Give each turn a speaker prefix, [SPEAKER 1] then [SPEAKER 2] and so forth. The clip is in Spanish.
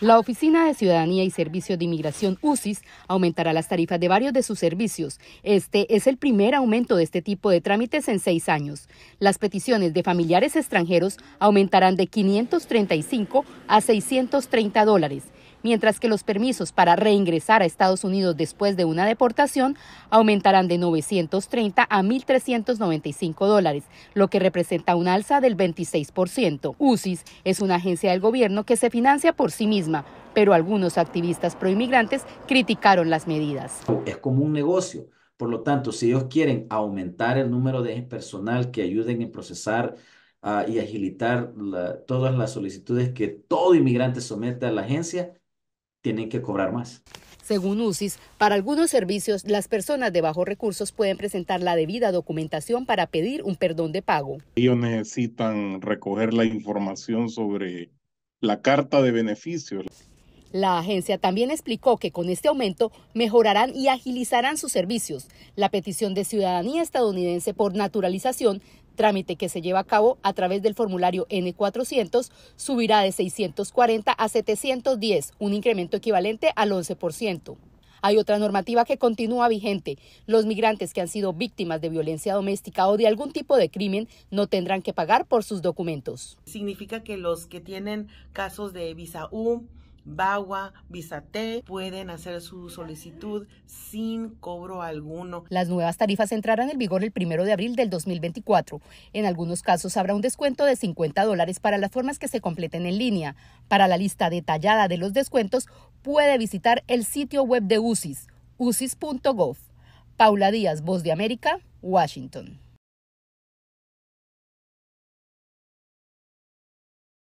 [SPEAKER 1] La Oficina de Ciudadanía y Servicios de Inmigración UCIS aumentará las tarifas de varios de sus servicios. Este es el primer aumento de este tipo de trámites en seis años. Las peticiones de familiares extranjeros aumentarán de 535 a 630 dólares mientras que los permisos para reingresar a Estados Unidos después de una deportación aumentarán de 930 a 1.395 dólares, lo que representa un alza del 26%. UCIS es una agencia del gobierno que se financia por sí misma, pero algunos activistas proinmigrantes criticaron las medidas.
[SPEAKER 2] Es como un negocio. Por lo tanto, si ellos quieren aumentar el número de personal que ayuden en procesar ah, y agilitar todas las solicitudes que todo inmigrante somete a la agencia, tienen que cobrar más.
[SPEAKER 1] Según UCIS, para algunos servicios, las personas de bajos recursos pueden presentar la debida documentación para pedir un perdón de pago.
[SPEAKER 2] Ellos necesitan recoger la información sobre la carta de beneficios.
[SPEAKER 1] La agencia también explicó que con este aumento mejorarán y agilizarán sus servicios. La petición de ciudadanía estadounidense por naturalización trámite que se lleva a cabo a través del formulario N400 subirá de 640 a 710, un incremento equivalente al 11%. Hay otra normativa que continúa vigente. Los migrantes que han sido víctimas de violencia doméstica o de algún tipo de crimen no tendrán que pagar por sus documentos.
[SPEAKER 2] Significa que los que tienen casos de visa U, Bagua, Visate, pueden hacer su
[SPEAKER 1] solicitud sin cobro alguno. Las nuevas tarifas entrarán en vigor el primero de abril del 2024. En algunos casos habrá un descuento de 50 dólares para las formas que se completen en línea. Para la lista detallada de los descuentos, puede visitar el sitio web de UCIS, ucis.gov. Paula Díaz, Voz de América, Washington.